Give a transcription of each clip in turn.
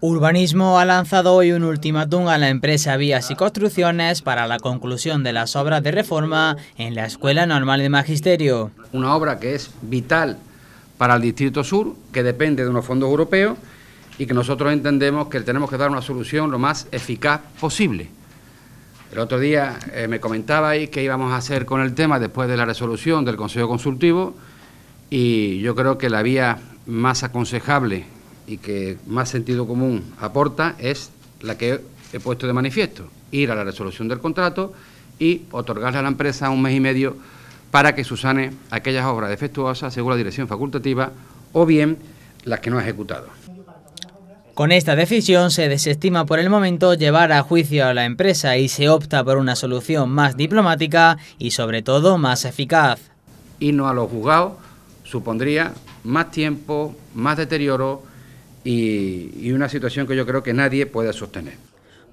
Urbanismo ha lanzado hoy un ultimátum a la empresa Vías y Construcciones para la conclusión de las obras de reforma en la Escuela Normal de Magisterio. Una obra que es vital para el Distrito Sur, que depende de unos fondos europeos y que nosotros entendemos que tenemos que dar una solución lo más eficaz posible. El otro día eh, me comentaba ahí... qué íbamos a hacer con el tema después de la resolución del Consejo Consultivo y yo creo que la vía más aconsejable y que más sentido común aporta es la que he puesto de manifiesto, ir a la resolución del contrato y otorgarle a la empresa un mes y medio para que susane aquellas obras defectuosas según la dirección facultativa o bien las que no ha ejecutado. Con esta decisión se desestima por el momento llevar a juicio a la empresa y se opta por una solución más diplomática y sobre todo más eficaz. Y no a los juzgados supondría más tiempo, más deterioro, y, una situación que yo creo que nadie puede sostener.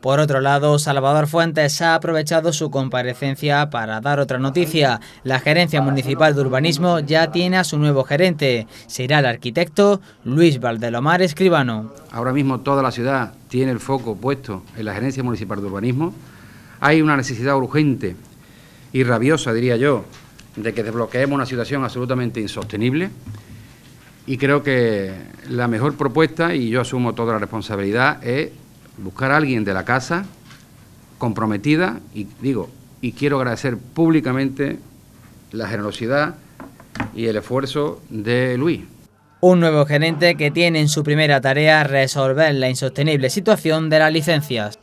Por otro lado, Salvador Fuentes ha aprovechado su comparecencia para dar otra noticia. La Gerencia Municipal de Urbanismo ya tiene a su nuevo gerente. Será el arquitecto Luis Valdelomar Escribano. Ahora mismo toda la ciudad tiene el foco puesto en la Gerencia Municipal de Urbanismo. Hay una necesidad urgente y rabiosa, diría yo, de que desbloqueemos una situación absolutamente insostenible. Y creo que la mejor propuesta, y yo asumo toda la responsabilidad, es buscar a alguien de la casa comprometida y digo, y quiero agradecer públicamente la generosidad y el esfuerzo de Luis. Un nuevo gerente que tiene en su primera tarea resolver la insostenible situación de las licencias.